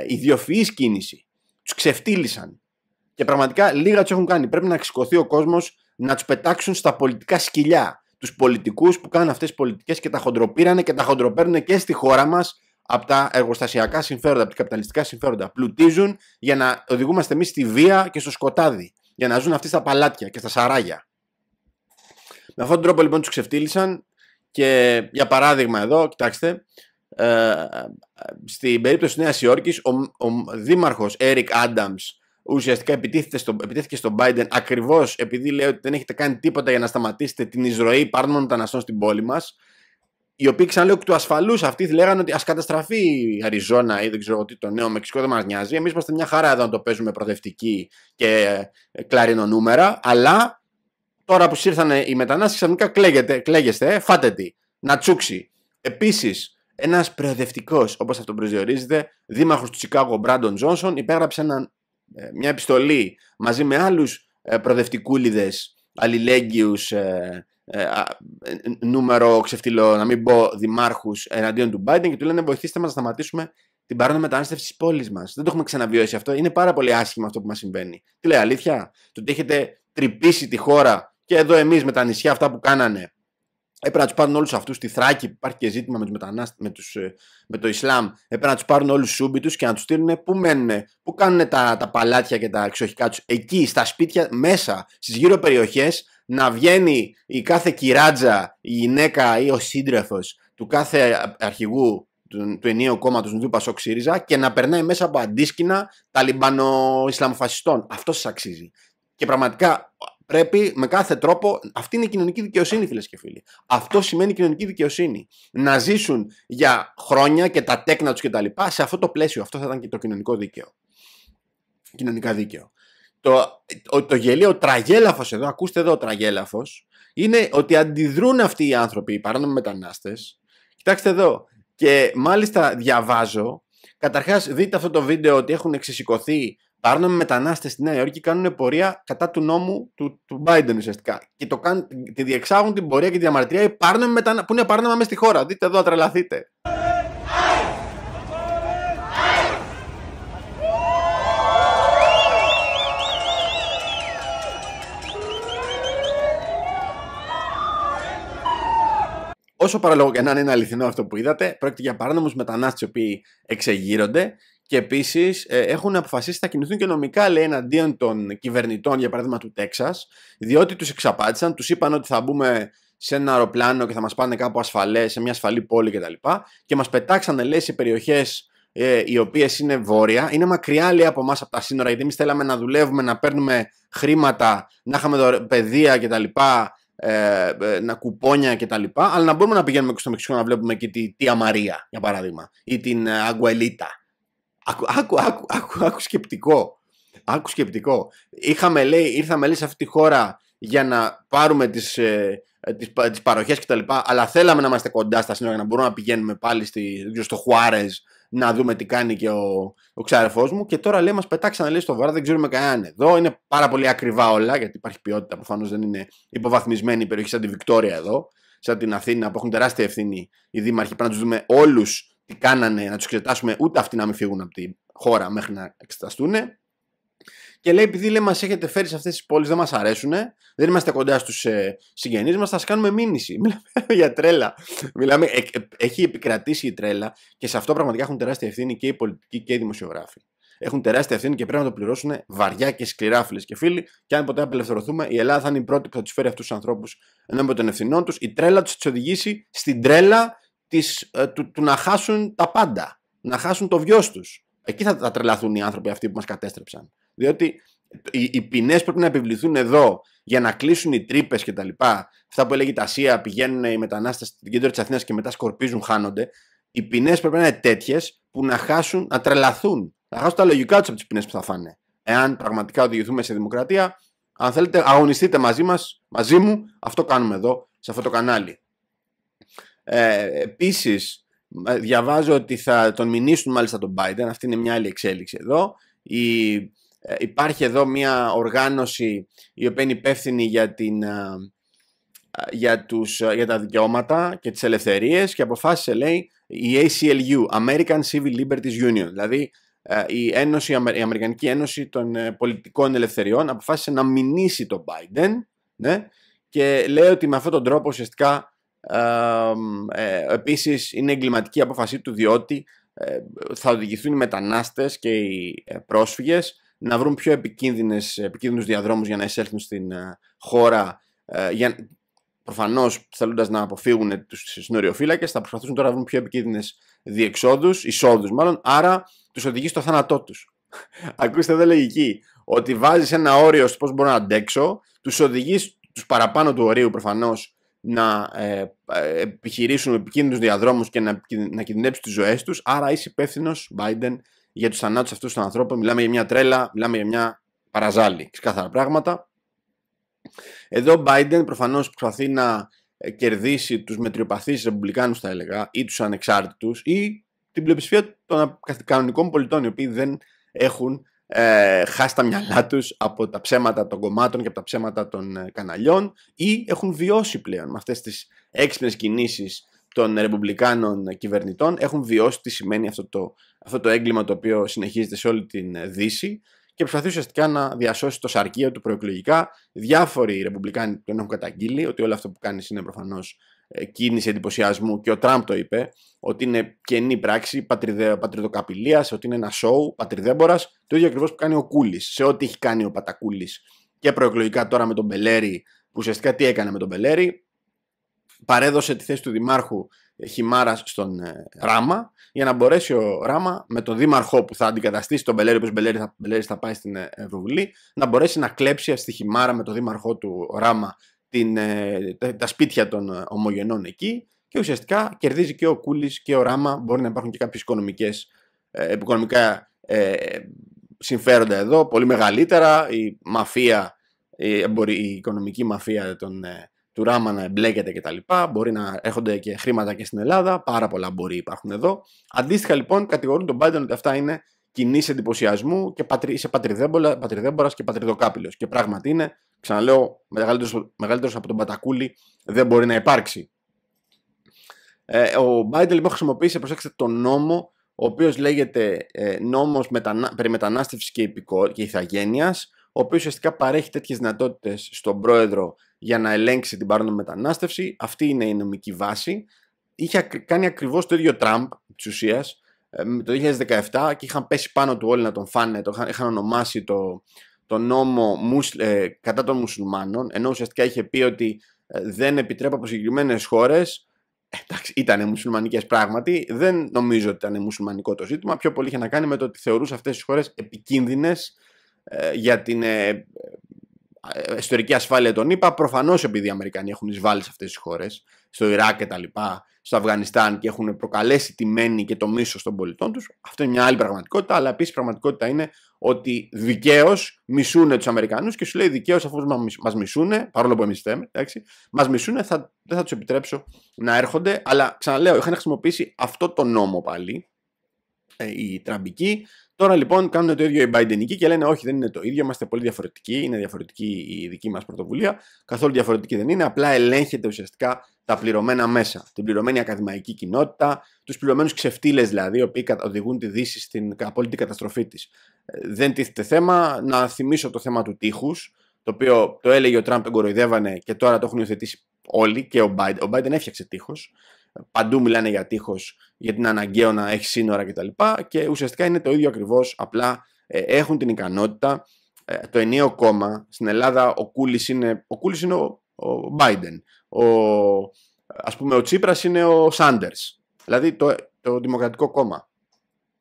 ιδιοφυής κίνηση. Τους ξεφτύλισαν. Και πραγματικά λίγα τους έχουν κάνει. Πρέπει να ξεκωθεί ο κόσμος να τους πετάξουν στα πολιτικά σκυλιά. Τους πολιτικούς που κάνουν αυτές τις πολιτικές και τα χοντροπήρανε και τα χοντροπέρνουν και στη χώρα μας από τα εργοστασιακά συμφέροντα, από τα καπιταλιστικά συμφέροντα. Πλουτίζουν για να οδηγούμαστε εμείς στη βία και στο σκοτάδι. Για να ζουν αυτοί στα παλάτια και στα σαράγια. Με αυτόν τον τρόπο λοιπόν τους ξεφτύλισαν και για παράδειγμα εδώ, κοιτάξτε, ε, στην περίπτωση της Νέας Υόρκης ο, ο δήμαρχος Έρικ Άνταμς ουσιαστικά επιτίθεται στο, επιτίθηκε στον Biden ακριβώς, επειδή λέει ότι δεν έχετε κάνει τίποτα για να σταματήσετε την εισρωή πάρνων μεταναστών στην πόλη μας οι οποίοι ξαναλέω εκ του ασφαλούς αυτοί λέγανε ότι ας καταστραφεί η Αριζόνα ή δεν ξέρω τι το νέο Μεξικό δεν μας νοιάζει. Εμείς είμαστε μια χαρά εδώ να το παίζουμε προοδευτική και ε, κλαρίνο νούμερα. Αλλά τώρα που ήρθαν οι μετανάστες, ξαφνικά κλαίγεστε, ε, φάτε τι, να τσούξει. Επίσης, ένας προοδευτικός, όπως αυτό προσδιορίζεται, δήμαρχος του ο Μπράντον Τζόνσον, υπέγραψε ε, μια επιστολή μαζί με άλλους προοδευτικούλιδες αλληλέγγυους ε, ε, ε, νούμερο ξεφτυλό, να μην πω δημάρχους εναντίον του Biden και του λένε βοηθήστε μας να σταματήσουμε την παράνομη μετανάστευση τη πόλη μας. Δεν το έχουμε ξαναβιώσει αυτό. Είναι πάρα πολύ άσχημα αυτό που μας συμβαίνει. Τι λέει, αλήθεια. Το ότι έχετε τρυπήσει τη χώρα και εδώ εμείς με τα νησιά αυτά που κάνανε. Έπρεπε να τους πάρουν όλους αυτούς στη Θράκη, που υπάρχει και ζήτημα με, τους μετανάστε, με, τους, με το Ισλάμ. Έπρεπε να τους πάρουν όλους του τους και να τους στείλουν πού μένουν, πού κάνουν τα, τα παλάτια και τα εξοχικά τους. Εκεί, στα σπίτια, μέσα, στις γύρω περιοχές, να βγαίνει η κάθε κυράτζα, η γυναίκα ή ο σύντρεφος του κάθε αρχηγού του, του ενίου κόμματος του Πασόκ ΣΥΡΙΖΑ και να περνάει μέσα από τα ταλιμπανο-Ισλαμοφασιστών. Αυτό σας αξίζει. Και πραγματικά πρέπει με κάθε τρόπο. Αυτή είναι η κοινωνική δικαιοσύνη, φίλες και φίλοι. Αυτό σημαίνει κοινωνική δικαιοσύνη. Να ζήσουν για χρόνια και τα τέκνα τους κτλ. Σε αυτό το πλαίσιο. Αυτό θα ήταν και το κοινωνικό δίκαιο. Κοινωνικά δίκαιο. Το, το, γελίο, ο τραγέλαφος εδώ, ακούστε εδώ ο τραγέλαφος, είναι ότι αντιδρούν αυτοί οι άνθρωποι, οι παράνομοι μετανάστες. Κοιτάξτε εδώ. Και μάλιστα διαβάζω, καταρχάς δείτε αυτό το βίντεο ότι έχουν ξεσηκωθεί παράνομοι μετανάστες στη Νέα Υόρκη κάνουν πορεία κατά του νόμου του, του Biden ουσιαστικά. Και το κάνουν, τη διεξάγουν την πορεία και τη διαμαρτυρία οι παράνομοι μετανάστε, που είναι παράνομα μέσα στη χώρα. Δείτε εδώ, τρελαθείτε. όσο παραλόγο και να είναι αληθινό αυτό που είδατε, πρόκειται για παράνομους μετανάστες οι οποίοι εξεγείρονται και επίσης ε, έχουν αποφασίσει να κινηθούν και νομικά, λέει, εναντίον των κυβερνητών, για παράδειγμα του Τέξας, διότι τους εξαπάτησαν, τους είπαν ότι θα μπούμε σε ένα αεροπλάνο και θα μας πάνε κάπου ασφαλές, σε μια ασφαλή πόλη κτλ. Και, και μας πετάξανε, λέει, σε περιοχές ε, οι οποίες είναι βόρεια, είναι μακριά λέει από εμάς από τα σύνορα, γιατί εμείς θέλαμε να δουλεύουμε, να παίρνουμε χρήματα, να είχαμε παιδεία κτλ. Ε, ε, να κουπόνια κτλ. Αλλά να μπορούμε να πηγαίνουμε και στο Μεξικό να βλέπουμε και τη Τία Μαρία, για παράδειγμα, ή την ε, Αγκουελίτα. Άκου, άκου, άκου, άκου, σκεπτικό. Άκου σκεπτικό. Είχαμε, λέει, ήρθαμε λέει, σε αυτή τη χώρα για να πάρουμε τις, ε, ε τις, τις κτλ. Αλλά θέλαμε να είμαστε κοντά στα σύνορα για να μπορούμε να πηγαίνουμε πάλι στο χουάρες να δούμε τι κάνει και ο, ο ξάρεφό μου. Και τώρα λέει, μας πετάξανε λέει στο βάρο, δεν ξέρουμε κανέναν. Εδώ είναι πάρα πολύ ακριβά όλα, γιατί υπάρχει ποιότητα. Προφανώς δεν είναι υποβαθμισμένη η περιοχή σαν τη Βικτόρια εδώ, σαν την Αθήνα, που έχουν τεράστια ευθύνη οι δήμαρχοι. Πρέπει να τους δούμε όλους τι κάνανε, να τους εξετάσουμε, ούτε αυτοί να μην φύγουν από τη χώρα μέχρι να εξεταστούν. Και λέει, επειδή μας έχετε φέρει σε αυτές τις πόλεις, δεν μας αρέσουν, δεν είμαστε κοντά στους ε, συγγενείς μας, θα σας κάνουμε μήνυση. Μιλάμε για τρέλα. Μιλάμε, ε, ε, έχει επικρατήσει η τρέλα και σε αυτό πραγματικά έχουν τεράστια ευθύνη και οι πολιτικοί και οι δημοσιογράφοι. Έχουν τεράστια ευθύνη και πρέπει να το πληρώσουν βαριά και σκληρά, φίλες και φίλοι. Και αν ποτέ απελευθερωθούμε, η Ελλάδα θα είναι η πρώτη που θα τους φέρει αυτούς τους ανθρώπους ενώ με των ευθυνών τους. Η τρέλα τους θα του οδηγήσει στην τρέλα της, ε, του, να χάσουν τα πάντα. Να χάσουν το βιός τους. Εκεί θα, θα τρελαθούν οι άνθρωποι αυτοί που μας κατέστρεψαν. Διότι οι, οι ποινές πρέπει να επιβληθούν εδώ για να κλείσουν οι τρύπες κτλ. Αυτά που έλεγε η Τασία, πηγαίνουν οι μετανάστες στην κέντρο της Αθήνας και μετά σκορπίζουν, χάνονται. Οι ποινές πρέπει να είναι τέτοιες που να χάσουν, να τρελαθούν. Να χάσουν τα λογικά τους από τις ποινές που θα φάνε. Εάν πραγματικά οδηγηθούμε σε δημοκρατία, αν θέλετε, αγωνιστείτε μαζί μας, μαζί μου. Αυτό κάνουμε εδώ, σε αυτό το κανάλι. Ε, Επίσης, ε, διαβάζω ότι θα τον μηνύσουν μάλιστα τον Biden. Αυτή είναι μια άλλη εξέλιξη εδώ. Η ε, υπάρχει εδώ μια οργάνωση η οποία είναι υπεύθυνη για, την, ε, για, τους, ε, για τα δικαιώματα και τις ελευθερίες και αποφάσισε λέει η ACLU, American Civil Liberties Union, δηλαδή η, Ένωση, Αμερικανική Ένωση των Πολιτικών Ελευθεριών αποφάσισε να μηνύσει τον Biden ναι, και λέει ότι με αυτόν τον τρόπο ουσιαστικά ε, επίσης είναι εγκληματική απόφασή του διότι θα οδηγηθούν οι μετανάστες και οι πρόσφυγες να βρουν πιο επικίνδυνες, επικίνδυνους διαδρόμους για να εισέλθουν στην ε, χώρα ε, για, προφανώς θέλοντας να αποφύγουν τους συνοριοφύλακες θα προσπαθούν τώρα να βρουν πιο επικίνδυνες διεξόδους, εισόδους μάλλον, άρα τους οδηγεί στο θάνατό τους. Ακούστε εδώ λογική, ότι βάζεις ένα όριο στο πώς μπορώ να αντέξω, τους οδηγείς τους παραπάνω του ορίου προφανώς να ε, ε επιχειρήσουν επικίνδυνους διαδρόμους και να, να κινδυνέψουν τις ζωές τους, άρα είσαι υπεύθυνος Biden για τους θανάτους αυτούς των ανθρώπων. Μιλάμε για μια τρέλα, μιλάμε για μια παραζάλη. Ξεκάθαρα πράγματα. Εδώ ο Biden προφανώς προσπαθεί να ε, κερδίσει τους μετριοπαθείς ρεπουμπλικάνους, θα έλεγα, ή τους ανεξάρτητους, ή την πλειοψηφία των κανονικών πολιτών, οι οποίοι δεν έχουν ε, χάσει τα μυαλά τους από τα ψέματα των κομμάτων και από τα ψέματα των ε, καναλιών ή έχουν βιώσει πλέον με αυτές τις έξυπνες κινήσεις των ρεπουμπλικάνων κυβερνητών έχουν βιώσει τι σημαίνει αυτό το, αυτό το έγκλημα το οποίο συνεχίζεται σε όλη την Δύση και προσπαθεί ουσιαστικά να διασώσει το σαρκείο του προεκλογικά. Διάφοροι ρεπουμπλικάνοι τον έχουν καταγγείλει ότι όλο αυτό που κάνει είναι προφανώς ε, κίνηση εντυπωσιασμού και ο Τραμπ το είπε, ότι είναι κενή πράξη πατριδοκαπηλείας, ότι είναι ένα σοου πατριδέμπορας, το ίδιο ακριβώς που κάνει ο Κούλης, σε ό,τι έχει κάνει ο Πατακούλης και προεκλογικά τώρα με τον Μπελέρη, που ουσιαστικά τι έκανε με τον Μπελέρη, παρέδωσε τη θέση του Δημάρχου ε, Χιμάρας στον ε, Ράμα για να μπορέσει ο Ράμα με τον Δήμαρχο που θα αντικαταστήσει τον Μπελέρη, όπως Μπελέρη θα, θα πάει στην ε, Ευρωβουλή, να μπορέσει να κλέψει στη Χιμάρα με τον Δήμαρχο του Ράμα την, τα σπίτια των ομογενών εκεί και ουσιαστικά κερδίζει και ο Κούλης και ο Ράμα, μπορεί να υπάρχουν και κάποιες οικονομικές, οικονομικά συμφέροντα εδώ, πολύ μεγαλύτερα, η μαφία, η, οικονομική μαφία των ε, του Ράμα να εμπλέκεται κτλ. Μπορεί να έχονται και χρήματα και στην Ελλάδα. Πάρα πολλά μπορεί υπάρχουν εδώ. Αντίστοιχα λοιπόν κατηγορούν τον Biden ότι αυτά είναι κοινή εντυπωσιασμού και πατρι, είσαι πατριδέμπορα και πατριδοκάπηλος. Και πράγματι είναι, ξαναλέω, μεγαλύτερος από τον Πατακούλη δεν μπορεί να υπάρξει. Ε, ο Biden λοιπόν χρησιμοποίησε, προσέξτε, τον νόμο ο οποίος λέγεται ε, νόμος μετανα... περί μετανάστευσης και, υπηκο... και ο οποίος ουσιαστικά παρέχει τέτοιες δυνατότητες στον πρόεδρο για να ελέγξει την παράνομη μετανάστευση. Αυτή είναι η νομική βάση. Είχε κάνει ακριβώς το ίδιο Τραμπ της ουσίας ε, το 2017 και είχαν πέσει πάνω του όλοι να τον φάνε. Το είχαν, ονομάσει το, το νόμο ε, κατά των μουσουλμάνων, ενώ ουσιαστικά είχε πει ότι ε, δεν επιτρέπω από συγκεκριμένες χώρες. Εντάξει, ήταν μουσουλμανικές πράγματι. Δεν νομίζω ότι ήταν μουσουλμανικό το ζήτημα. Πιο πολύ είχε να κάνει με το ότι θεωρούσε αυτές τις χώρες επικίνδυνες για την ιστορική ε, ασφάλεια των ΗΠΑ, προφανώς επειδή οι Αμερικανοί έχουν εισβάλει σε αυτές τις χώρες, στο Ιράκ τα κτλ., στο Αφγανιστάν και έχουν προκαλέσει τη μένη και το μίσος των πολιτών τους. Αυτό είναι μια άλλη πραγματικότητα, αλλά επίσης πραγματικότητα είναι ότι δικαίως μισούν τους Αμερικανούς και σου λέει δικαίως αφού μας μισούν, παρόλο που εμείς θέμε, μα μισούν, δεν θα τους επιτρέψω να έρχονται. Αλλά ξαναλέω, είχαν χρησιμοποιήσει αυτό το νόμο πάλι, οι ε, τραμπικοί. Τώρα λοιπόν κάνουν το ίδιο οι Bidenικοί και λένε όχι δεν είναι το ίδιο, είμαστε πολύ διαφορετικοί, είναι διαφορετική η δική μας πρωτοβουλία, καθόλου διαφορετική δεν είναι, απλά ελέγχεται ουσιαστικά τα πληρωμένα μέσα, την πληρωμένη ακαδημαϊκή κοινότητα, τους πληρωμένους ξεφτύλες δηλαδή, οι οποίοι οδηγούν τη Δύση στην απόλυτη καταστροφή της. Ε, δεν τίθεται θέμα, να θυμίσω το θέμα του τείχους, το οποίο το έλεγε ο Τραμπ, τον και τώρα το έχουν υιοθετήσει όλοι και ο Biden. Ο έφτιαξε τείχος παντού μιλάνε για τείχος, για την αναγκαίο να έχεις σύνορα κτλ. Και, και ουσιαστικά είναι το ίδιο ακριβώς, απλά ε, έχουν την ικανότητα, ε, το ενίο κόμμα, στην Ελλάδα ο Κούλης είναι ο, Κούλης είναι ο, ο Biden, ο, ας πούμε ο Τσίπρας είναι ο Σάντερ. δηλαδή το, το Δημοκρατικό Κόμμα.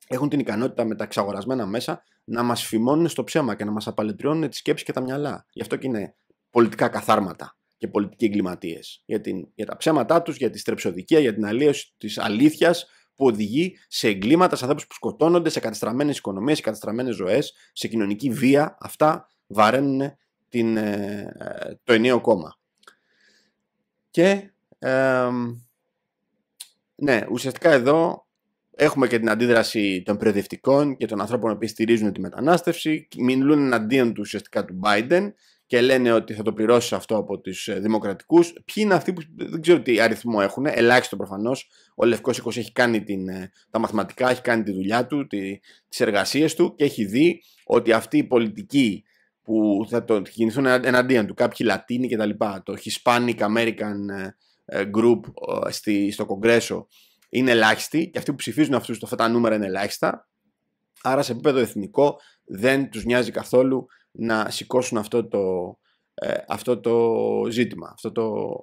Έχουν την ικανότητα με τα εξαγορασμένα μέσα να μας φημώνουν στο ψέμα και να μας απαλετριώνουν τη σκέψη και τα μυαλά. Γι' αυτό και είναι πολιτικά καθάρματα και πολιτικοί εγκληματίες. Για, για τα ψέματά τους, για τη στρεψοδικία, για την αλλίωση της αλήθειας που οδηγεί σε εγκλήματα, σε ανθρώπους που σκοτώνονται, σε κατεστραμμένε οικονομίες, σε κατεστραμμένε ζωές, σε κοινωνική βία. Αυτά βαραίνουν την, ε, το ενίο κόμμα. Και ναι, ουσιαστικά εδώ Έχουμε και την αντίδραση των προεδρευτικών και των ανθρώπων που στηρίζουν τη μετανάστευση. Μιλούν εναντίον του ουσιαστικά του Biden και λένε ότι θα το πληρώσει αυτό από τους ε, δημοκρατικούς. Ποιοι είναι αυτοί που δεν ξέρω τι αριθμό έχουν, ελάχιστο προφανώς. Ο Λευκός Οίκος έχει κάνει την, ε, τα μαθηματικά, έχει κάνει τη δουλειά του, τις εργασίες του και έχει δει ότι αυτοί οι πολιτικοί που θα το κινηθούν εναντίον του, κάποιοι Λατίνοι κτλ., το Hispanic American ε, Group στη, στο Κογκρέσο είναι ελάχιστοι και αυτοί που ψηφίζουν αυτούς, αυτά τα νούμερα είναι ελάχιστα. Άρα σε επίπεδο εθνικό δεν τους νοιάζει καθόλου να σηκώσουν αυτό το, ε, αυτό το ζήτημα, αυτό το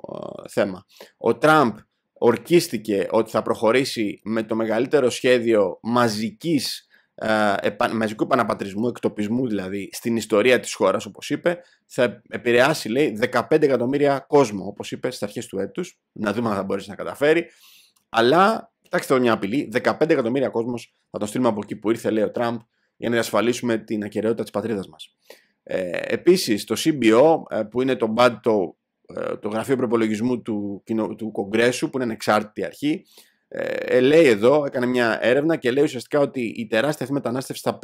ε, θέμα. Ο Τραμπ ορκίστηκε ότι θα προχωρήσει με το μεγαλύτερο σχέδιο μαζικής, ε, μαζικού επαναπατρισμού, εκτοπισμού δηλαδή, στην ιστορία της χώρας, όπως είπε. Θα επηρεάσει, λέει, 15 εκατομμύρια κόσμο, όπως είπε, στις αρχές του έτους. Να δούμε αν θα μπορέσει να καταφέρει. Αλλά, κοιτάξτε εδώ μια απειλή, 15 εκατομμύρια κόσμος θα τον στείλουμε από εκεί που ήρθε, λέει ο Τραμπ, για να διασφαλίσουμε την ακαιρεότητα της πατρίδας μας. Ε, επίσης, το CBO, ε, που είναι το, το, ε, το Γραφείο Προπολογισμού του, του Κογκρέσου, που είναι ανεξάρτητη αρχή, ε, ε, λέει εδώ, έκανε μια έρευνα και λέει ουσιαστικά ότι η τεράστια αυτή μετανάστευση θα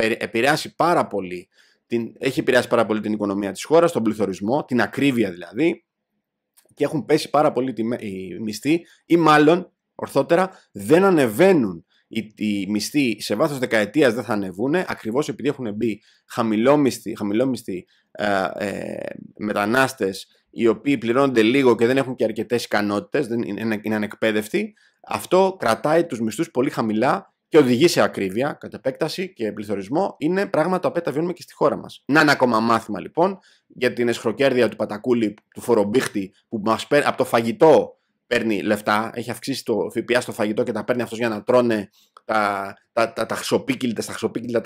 πάρα πολύ, την, έχει επηρεάσει πάρα πολύ την οικονομία της χώρας, τον πληθωρισμό, την ακρίβεια δηλαδή, και έχουν πέσει πάρα πολύ οι μισθοί ή μάλλον, ορθότερα, δεν ανεβαίνουν οι, οι μισθοί σε βάθος δεκαετίας δεν θα ανεβούν ακριβώς επειδή έχουν μπει χαμηλόμισθοι, χαμηλόμισθοι ε, ε, μετανάστες οι οποίοι πληρώνονται λίγο και δεν έχουν και αρκετές ικανότητες, είναι, είναι ανεκπαίδευτοι. Αυτό κρατάει τους μισθούς πολύ χαμηλά και οδηγεί σε ακρίβεια, κατ' επέκταση και πληθωρισμό, είναι πράγματα το απέτα βιώνουμε και στη χώρα μας. Να είναι ακόμα μάθημα λοιπόν για την εσχροκέρδεια του πατακούλη, του φορομπίχτη, που μας παίρνει από το φαγητό παίρνει λεφτά, έχει αυξήσει το ΦΠΑ στο φαγητό και τα παίρνει αυτός για να τρώνε τα, τα, τα, τα χρυσοπίκυλτα, στα χρυσοπίκυλτα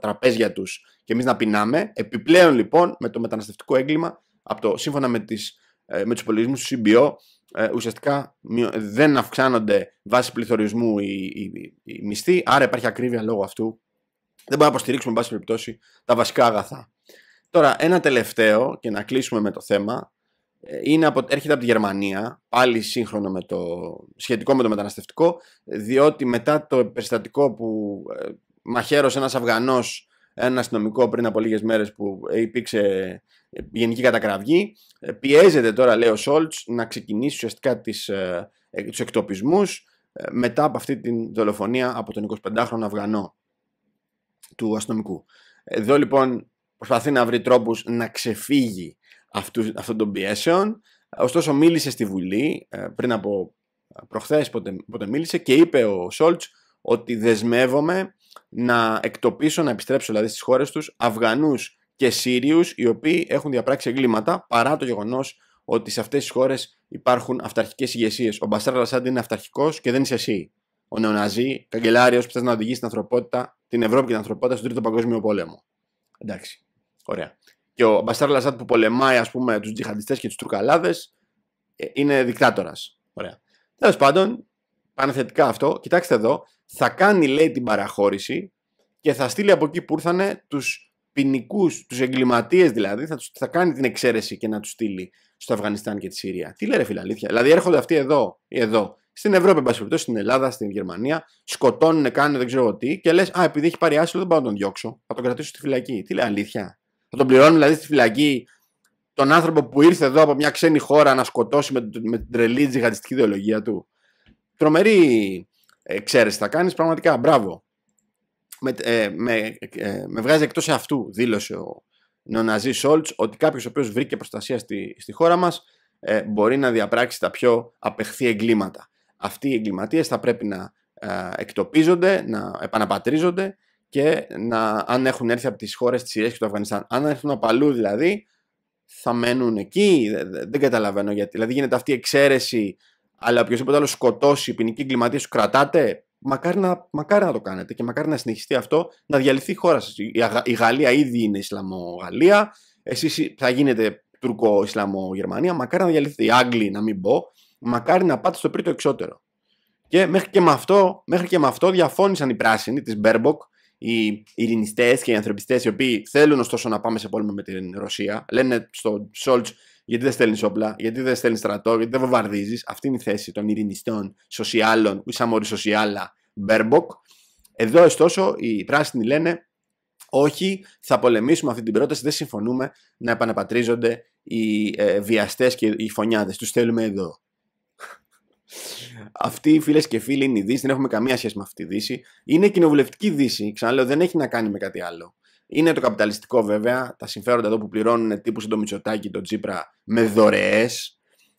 τραπέζια τους και εμείς να πεινάμε. Επιπλέον λοιπόν με το μεταναστευτικό έγκλημα, από το, σύμφωνα με, τις, ε, με τους υπολογισμούς του CBO, ε, ουσιαστικά δεν αυξάνονται βάσει πληθωρισμού οι, οι, οι μισθοί, άρα υπάρχει ακρίβεια λόγω αυτού. Δεν μπορούμε να υποστηρίξουμε, εν πάση περιπτώσει, τα βασικά αγαθά. Τώρα, ένα τελευταίο και να κλείσουμε με το θέμα είναι από, έρχεται από τη Γερμανία, πάλι σύγχρονο με το, σχετικό με το μεταναστευτικό, διότι μετά το περιστατικό που ε, μαχαίρωσε ένας Αφγανός ένα αστυνομικό πριν από λίγες μέρες που υπήρξε ε, γενική κατακραυγή, ε, πιέζεται τώρα, λέει ο Σόλτς, να ξεκινήσει ουσιαστικά τις, ε, ε τους εκτοπισμούς μετά από αυτή την δολοφονία από τον 25χρονο Αφγανό του αστυνομικού. Εδώ λοιπόν προσπαθεί να βρει τρόπους να ξεφύγει αυτού, αυτών των πιέσεων. Ωστόσο μίλησε στη Βουλή ε, πριν από ε, προχθές πότε, πότε μίλησε και είπε ο Σόλτς ότι δεσμεύομαι να εκτοπίσω, να επιστρέψω δηλαδή στις χώρες τους Αφγανούς και Σύριους οι οποίοι έχουν διαπράξει εγκλήματα παρά το γεγονός ότι σε αυτές τις χώρες υπάρχουν αυταρχικές ηγεσίες. Ο Μπασάρ Λασάντ είναι αυταρχικός και δεν είσαι εσύ. Ο νεοναζί, καγκελάριος που θες να οδηγήσει την ανθρωπότητα, την Ευρώπη και την ανθρωπότητα στον Τρίτο Παγκόσμιο Πόλεμο. Εντάξει. Ωραία και ο Μπασάρ Λαζάτ που πολεμάει ας πούμε τους τζιχαντιστές και τους τρουκαλάδες ε, είναι δικτάτορας. Ωραία. Τέλος πάντων, πανεθετικά αυτό, κοιτάξτε εδώ, θα κάνει λέει την παραχώρηση και θα στείλει από εκεί που ήρθανε τους ποινικούς, τους εγκληματίες, δηλαδή, θα, θα κάνει την εξαίρεση και να τους στείλει στο Αφγανιστάν και τη Συρία. Τι λέει ρε φίλε αλήθεια. Δηλαδή έρχονται αυτοί εδώ εδώ, στην Ευρώπη, εν στην Ελλάδα, στην Γερμανία, σκοτώνουν, κάνουν δεν ξέρω τι και λες, Α, επειδή έχει πάρει άσυλο, δεν πάω να τον διώξω. Θα τον κρατήσω στη φυλακή. Τι λέει αλήθεια. Θα τον πληρώνουν δηλαδή στη φυλακή τον άνθρωπο που ήρθε εδώ από μια ξένη χώρα να σκοτώσει με, με την τρελή τζιγαντιστική ιδεολογία του. Τρομερή εξαίρεση θα κάνεις, πραγματικά. Μπράβο. Με, ε, με, ε, με βγάζει εκτός αυτού, δήλωσε ο νεοναζί Σόλτ, ότι κάποιος ο οποίος βρήκε προστασία στη, στη χώρα μας ε, μπορεί να διαπράξει τα πιο απεχθή εγκλήματα. Αυτοί οι εγκληματίες θα πρέπει να ε, εκτοπίζονται, να επαναπατρίζονται και να, αν έχουν έρθει από τις χώρες της Συρίας και του Αφγανιστάν. Αν έρθουν από αλλού δηλαδή, θα μένουν εκεί. Δεν καταλαβαίνω γιατί. Δηλαδή γίνεται αυτή η εξαίρεση, αλλά οποιοδήποτε άλλο σκοτώσει ποινική εγκληματία σου κρατάτε. Μακάρι να, μακάρι να το κάνετε και μακάρι να συνεχιστεί αυτό, να διαλυθεί η χώρα σας. Η, η Γαλλία ήδη είναι Ισλαμογαλλία. Εσείς θα γίνετε Τουρκο-Ισλαμογερμανία. Μακάρι να διαλυθεί Οι Άγγλοι, να μην πω. Μακάρι να πάτε στο πρίτο εξώτερο. Και μέχρι και με αυτό, μέχρι και με αυτό διαφώνησαν οι πράσινοι της Μπέρμποκ οι ειρηνιστές και οι ανθρωπιστές, οι οποίοι θέλουν ωστόσο να πάμε σε πόλεμο με την Ρωσία, λένε στον Σόλτ γιατί δεν στέλνεις όπλα, γιατί δεν στέλνεις στρατό, γιατί δεν βομβαρδίζεις. Αυτή είναι η θέση των ειρηνιστών, σοσιάλων, ουσαμόρι σοσιάλα, Μπέρμποκ. Εδώ ωστόσο οι πράσινοι λένε όχι, θα πολεμήσουμε αυτή την πρόταση, δεν συμφωνούμε να επαναπατρίζονται οι βιαστέ ε, βιαστές και οι φωνιάδες. Τους θέλουμε εδώ. Αυτή, φίλες και φίλοι, είναι η Δύση, δεν έχουμε καμία σχέση με αυτή τη Δύση. Είναι κοινοβουλευτική Δύση, ξαναλέω, δεν έχει να κάνει με κάτι άλλο. Είναι το καπιταλιστικό βέβαια, τα συμφέροντα εδώ που πληρώνουν τύπους το Μητσοτάκι, τον Τσίπρα με δωρεές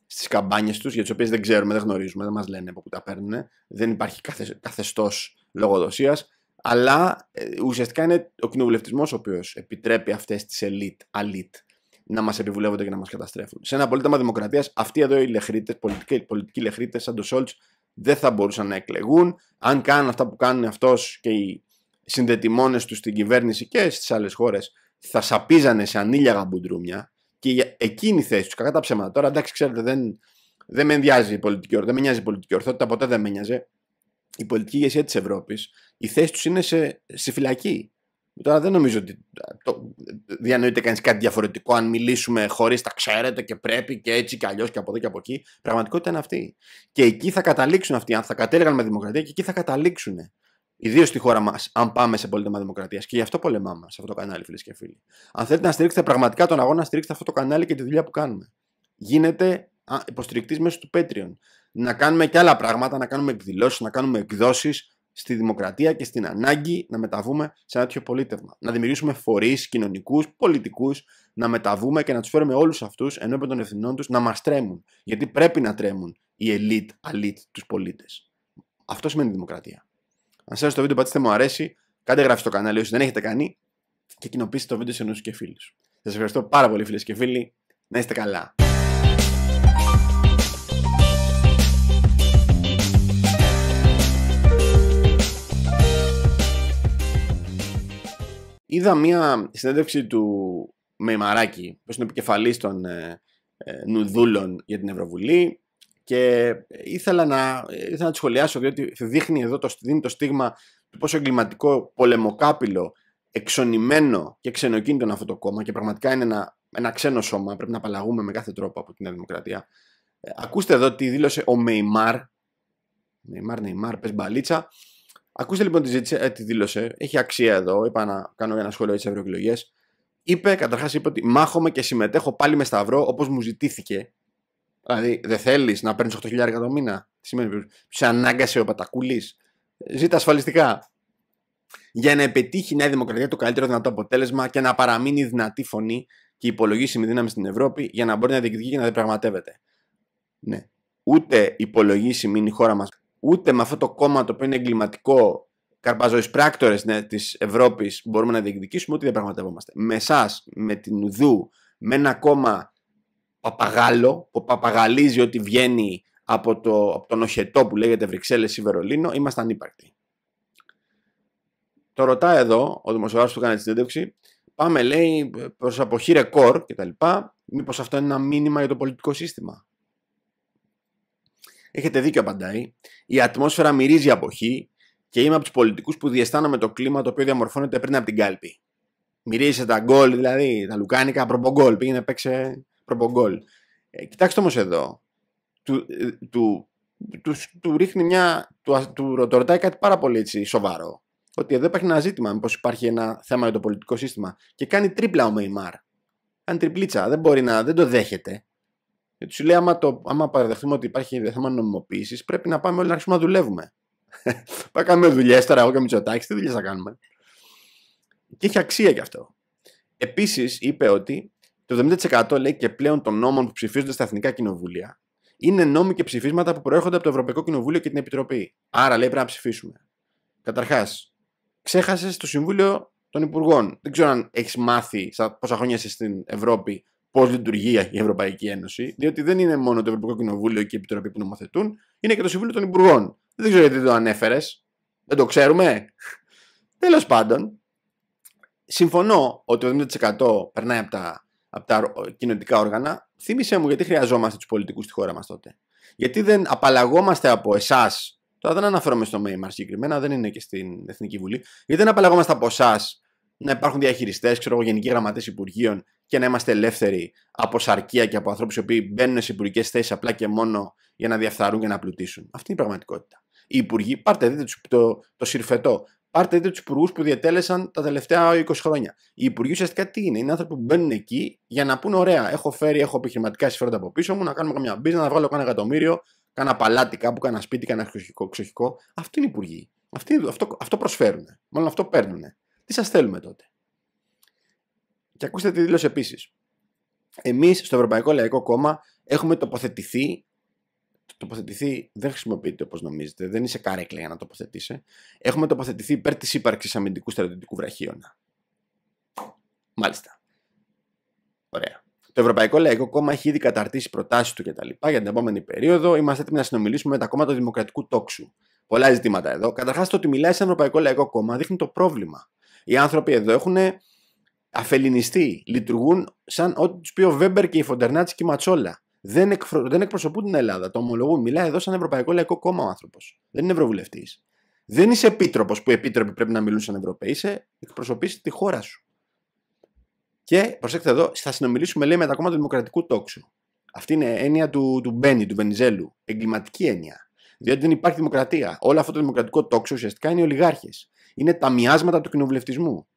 στις καμπάνιες τους, για τις οποίες δεν ξέρουμε, δεν γνωρίζουμε, δεν μας λένε από πού τα παίρνουν. Δεν υπάρχει καθε, καθεστώς λογοδοσίας. Αλλά ε, ουσιαστικά είναι ο κοινοβουλευτισμός ο οποίος επιτρέπει αυτές τις ελίτ, αλίτ, να μας επιβουλεύονται και να μας καταστρέφουν. Σε ένα πολίτευμα δημοκρατίας, αυτοί εδώ οι λεχρήτε, πολιτικοί, πολιτικοί λέχρήτε, σαν το Σόλτ, δεν θα μπορούσαν να εκλεγούν. Αν κάνουν αυτά που κάνουν αυτός και οι συνδετημόνες τους στην κυβέρνηση και στις άλλες χώρες, θα σαπίζανε σε ανήλια μπουντρούμια και εκείνη η θέση τους, κακά τα ψέματα. Τώρα εντάξει, ξέρετε, δεν, δεν με ενδιάζει δεν με νοιάζει η πολιτική ορθότητα, ποτέ δεν με νοιάζει. Η πολιτική ηγεσία της Ευρώπης, η θέση τους είναι σε, στη φυλακή. Τώρα δεν νομίζω ότι το, διανοείται κανείς κάτι διαφορετικό αν μιλήσουμε χωρίς τα ξέρετε και πρέπει και έτσι και αλλιώς και από εδώ και από εκεί. Πραγματικότητα είναι αυτή. Και εκεί θα καταλήξουν αυτοί. Αν θα κατέλεγαν με δημοκρατία, και εκεί θα καταλήξουν. Ιδίως στη χώρα μας, αν πάμε σε πολίτευμα δημοκρατίας. Και γι' αυτό πολεμάμε σε αυτό το κανάλι, φίλες και φίλοι. Αν θέλετε να στηρίξετε πραγματικά τον αγώνα, στηρίξτε αυτό το κανάλι και τη δουλειά που κάνουμε. Γίνεται υποστηρικτής μέσω του Patreon. Να κάνουμε και άλλα πράγματα, να κάνουμε εκδηλώσεις, να κάνουμε εκδόσεις, στη δημοκρατία και στην ανάγκη να μεταβούμε σε ένα τέτοιο πολίτευμα. Να δημιουργήσουμε φορείς κοινωνικούς, πολιτικούς, να μεταβούμε και να τους φέρουμε όλους αυτούς ενώπιον των ευθυνών τους να μας τρέμουν. Γιατί πρέπει να τρέμουν οι ελίτ, αλίτ, τους πολίτες. Αυτό σημαίνει δημοκρατία. Αν σας άρεσε το βίντεο, πατήστε μου αρέσει, κάντε γράφει στο κανάλι όσοι δεν έχετε κάνει και κοινοποιήστε το βίντεο σε ενό και φίλους. Σας ευχαριστώ πάρα πολύ, φίλες και φίλοι. Να είστε καλά. Είδα μία συνέντευξη του Μεϊμαράκη, που είναι επικεφαλής των ε, ε, νουδούλων για την Ευρωβουλή και ήθελα να, ε, ήθελα να τη σχολιάσω διότι δείχνει εδώ το, δίνει το στίγμα του πόσο εγκληματικό πολεμοκάπηλο εξονημένο και ξενοκίνητο είναι αυτό το κόμμα και πραγματικά είναι ένα, ένα ξένο σώμα, πρέπει να απαλλαγούμε με κάθε τρόπο από την Δημοκρατία. ακούστε εδώ τι δήλωσε ο Μεϊμάρ, Μεϊμαρ, Νεϊμάρ, πες μπαλίτσα, Ακούστε λοιπόν τη, ζήτηση, ε, τη δήλωσε. Έχει αξία εδώ. Είπα να κάνω ένα σχόλιο για τις ευρωεκλογές. Είπε, καταρχάς, είπε ότι μάχομαι και συμμετέχω πάλι με Σταυρό όπως μου ζητήθηκε. Δηλαδή, δεν θέλεις να παίρνεις 8.000 το μήνα. Τι σημαίνει, σε ανάγκασε ο Πατακούλης. Ζήτα ασφαλιστικά. Για να επιτύχει η Νέα Δημοκρατία το καλύτερο δυνατό αποτέλεσμα και να παραμείνει δυνατή φωνή και υπολογίσιμη δύναμη στην Ευρώπη για να μπορεί να διεκδικεί και να διαπραγματεύεται. Ναι. Ούτε υπολογίσιμη είναι η χώρα μας ούτε με αυτό το κόμμα το οποίο είναι εγκληματικό πράκτορες ναι, της Ευρώπης μπορούμε να διεκδικήσουμε, ούτε πραγματεύομαστε. Με εσάς, με την Ουδού, με ένα κόμμα παπαγάλο που παπαγαλίζει ότι βγαίνει από, το, από τον οχετό που λέγεται βρυξελλες ή Βερολίνο, είμαστε ανύπαρκτοι. Το ρωτάει εδώ ο δημοσιογράφος που έκανε τη συνέντευξη. Πάμε, λέει, προς αποχή ρεκόρ κτλ. μήπως αυτό είναι ένα μήνυμα για το πολιτικό σύστημα. Έχετε δίκιο, απαντάει. Η ατμόσφαιρα μυρίζει αποχή και είμαι από τους πολιτικούς που διαισθάνομαι το κλίμα το οποίο διαμορφώνεται πριν από την κάλπη. Μυρίζει τα γκολ, δηλαδή τα λουκάνικα προπογκόλ. Πήγαινε παίξε προπογκόλ. Ε, κοιτάξτε όμως εδώ. Του, ε, του, τους, του, ρίχνει μια. Του, του, ρωτάει κάτι πάρα πολύ έτσι, σοβαρό. Ότι εδώ υπάρχει ένα ζήτημα, μήπως υπάρχει ένα θέμα για το πολιτικό σύστημα. Και κάνει τρίπλα ο Μεϊμάρ. Κάνει τριπλίτσα. Δεν μπορεί να. Δεν το δέχεται. Γιατί σου λέει, άμα, το, άμα παραδεχτούμε ότι υπάρχει θέμα νομιμοποίησης, πρέπει να πάμε όλοι να αρχίσουμε να δουλεύουμε. Πάμε κάνουμε δουλειές τώρα, εγώ και Μητσοτάκης, τι δουλειές θα κάνουμε. Και έχει αξία γι' αυτό. Επίσης, είπε ότι το 70% λέει και πλέον των νόμων που ψηφίζονται στα εθνικά κοινοβούλια είναι νόμοι και ψηφίσματα που προέρχονται από το Ευρωπαϊκό Κοινοβούλιο και την Επιτροπή. Άρα λέει πρέπει να ψηφίσουμε. Καταρχάς, ξέχασες το Συμβούλιο των Υπουργών. Δεν ξέρω αν έχεις μάθει πόσα χρόνια είσαι στην Ευρώπη πώς λειτουργεί η Ευρωπαϊκή Ένωση, διότι δεν είναι μόνο το Ευρωπαϊκό Κοινοβούλιο και η Επιτροπή που νομοθετούν, είναι και το Συμβούλιο των Υπουργών. Δεν ξέρω γιατί το ανέφερες. Δεν το ξέρουμε. Τέλος πάντων, συμφωνώ ότι το 70% περνάει από τα, από όργανα. Θύμησέ μου γιατί χρειαζόμαστε τους πολιτικούς στη χώρα μας τότε. Γιατί δεν απαλλαγόμαστε από εσάς. Τώρα δεν αναφέρομαι στο Μέιμαρ συγκεκριμένα, δεν είναι και στην Εθνική Βουλή. Γιατί δεν απαλλαγόμαστε από εσάς να υπάρχουν διαχειριστές, ξέρω εγώ, γενικοί γραμματέ Υπουργείων και να είμαστε ελεύθεροι από σαρκία και από ανθρώπους οι οποίοι μπαίνουν σε υπουργικές θέσεις απλά και μόνο για να διαφθαρούν και να πλουτίσουν. Αυτή είναι η πραγματικότητα. Οι υπουργοί, πάρτε δείτε το, το συρφετό. Πάρτε δείτε τους υπουργούς που διατέλεσαν τα τελευταία 20 χρόνια. Οι υπουργοί ουσιαστικά τι είναι, είναι άνθρωποι που μπαίνουν εκεί για να πούνε: Ωραία, έχω φέρει, έχω επιχειρηματικά συμφέροντα από πίσω μου, να κάνουμε καμιά business, να βγάλω κανένα εκατομμύριο, κάνα παλάτι κάπου, κάνα σπίτι, κάνα εξοχικό. εξοχικό. Αυτοί είναι οι υπουργοί. Αυτοί, αυτό, αυτό προσφέρουν. Μάλλον αυτό παίρνουν. Τι σας θέλουμε τότε. Και ακούστε τη δήλωση επίσης. Εμείς στο Ευρωπαϊκό Λαϊκό Κόμμα έχουμε τοποθετηθεί. Τοποθετηθεί δεν χρησιμοποιείται όπως νομίζετε, δεν είσαι καρέκλα για να τοποθετήσει. Έχουμε τοποθετηθεί υπέρ της ύπαρξης αμυντικού στρατιωτικού βραχίωνα. Μάλιστα. Ωραία. Το Ευρωπαϊκό Λαϊκό Κόμμα έχει ήδη καταρτήσει προτάσεις του κτλ. Για την επόμενη περίοδο είμαστε έτοιμοι να συνομιλήσουμε με τα κόμματα του Δημοκρατικού Τόξου. Πολλά ζητήματα εδώ. Καταρχάς, το ότι μιλάει σε Ευρωπαϊκό Λαϊκό Κόμμα δείχνει το πρόβλημα. Οι άνθρωποι εδώ έχουν αφελινιστεί. Λειτουργούν σαν ό,τι τους πει ο Βέμπερ και η Φοντερνάτση και η Ματσόλα. Δεν, εκφρο... δεν εκπροσωπούν την Ελλάδα. Το ομολογούν. Μιλάει εδώ σαν Ευρωπαϊκό Λαϊκό Κόμμα ο άνθρωπος. Δεν είναι Ευρωβουλευτής. Δεν είσαι επίτροπος που επίτροποι πρέπει να μιλούν σαν Ευρωπαίοι. Είσαι εκπροσωπή τη χώρα σου. Και προσέξτε εδώ, θα συνομιλήσουμε λέει με τα κόμματα του Δημοκρατικού Τόξου. Αυτή είναι έννοια του, του Μπένι, του Βενιζέλου. Εγκληματική έννοια. Διότι δεν υπάρχει δημοκρατία. Όλο αυτό το δημοκρατικό τόξο ουσιαστικά είναι οι ολιγάρχες. Είναι τα μοιάσματα του κοινοβουλευτισμού.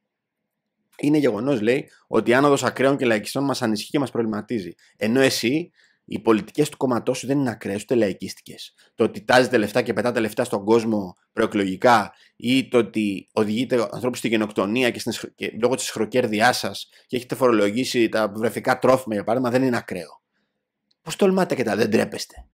Είναι γεγονός, λέει, ότι η άνοδος ακραίων και λαϊκιστών μας ανισχύει και μας προβληματίζει. Ενώ εσύ, οι πολιτικές του κόμματό σου δεν είναι ακραίες ούτε λαϊκίστικες. Το ότι τάζετε λεφτά και πετάτε λεφτά στον κόσμο προεκλογικά ή το ότι οδηγείτε ανθρώπους στη γενοκτονία και, στην, και λόγω της χροκέρδιά σας και έχετε φορολογήσει τα βρεφικά τρόφιμα, για παράδειγμα, δεν είναι ακραίο. Πώς τολμάτε και τα δεν τρέπεστε.